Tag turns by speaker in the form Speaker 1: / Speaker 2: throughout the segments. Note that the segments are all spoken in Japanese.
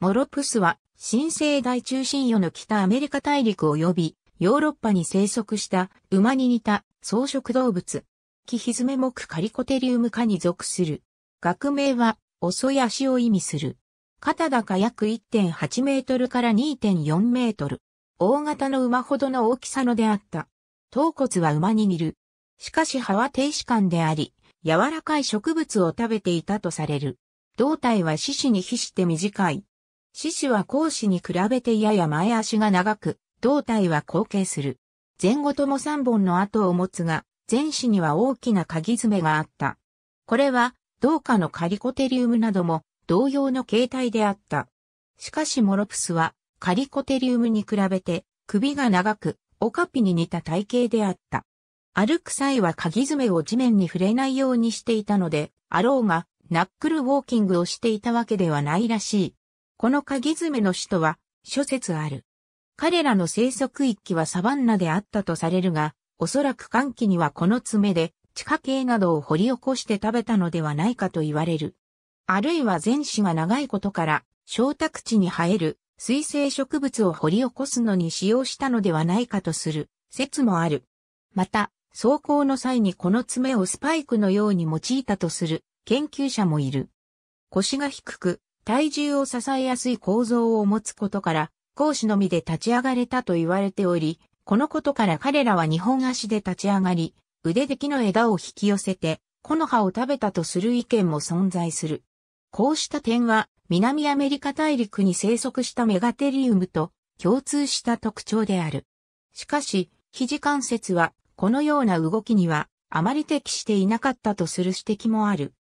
Speaker 1: モロプスは新生代中心世の北アメリカ大陸及びヨーロッパに生息した馬に似た草食動物。キヒズメ目カリコテリウム科に属する。学名は遅い足を意味する。肩高約1.8メートルから2.4メートル。大型の馬ほどの大きさのであった。頭骨は馬に似る。しかし歯は低歯間であり、柔らかい植物を食べていたとされる。胴体は四子に比して短い。獅子は講師に比べてやや前足が長く、胴体は後傾する。前後とも3本の後を持つが、前肢には大きな鍵爪があった。これは、うかのカリコテリウムなども同様の形態であった。しかしモロプスはカリコテリウムに比べて首が長くオカピに似た体型であった。歩く際は鍵爪を地面に触れないようにしていたので、あろうがナックルウォーキングをしていたわけではないらしい。このカギ爪の首都は諸説ある。彼らの生息域はサバンナであったとされるが、おそらく寒気にはこの爪で地下茎などを掘り起こして食べたのではないかと言われる。あるいは前肢が長いことから、小宅地に生える水生植物を掘り起こすのに使用したのではないかとする説もある。また、走行の際にこの爪をスパイクのように用いたとする研究者もいる。腰が低く、体重を支えやすい構造を持つことから、講師のみで立ち上がれたと言われており、このことから彼らは2本足で立ち上がり、腕で木の枝を引き寄せて、木の葉を食べたとする意見も存在する。こうした点は、南アメリカ大陸に生息したメガテリウムと共通した特徴である。しかし、肘関節は、このような動きには、あまり適していなかったとする指摘もある。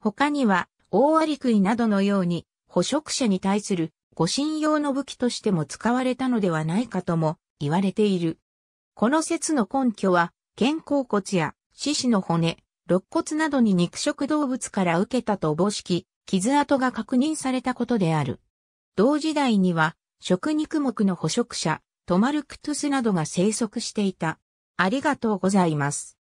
Speaker 1: 他には、大アリクイなどのように、捕食者に対する護身用の武器としても使われたのではないかとも言われている。この説の根拠は、肩甲骨や獅子の骨、肋骨などに肉食動物から受けたとおぼしき傷跡が確認されたことである。同時代には、食肉目の捕食者、トマルクトゥスなどが生息していた。ありがとうございます。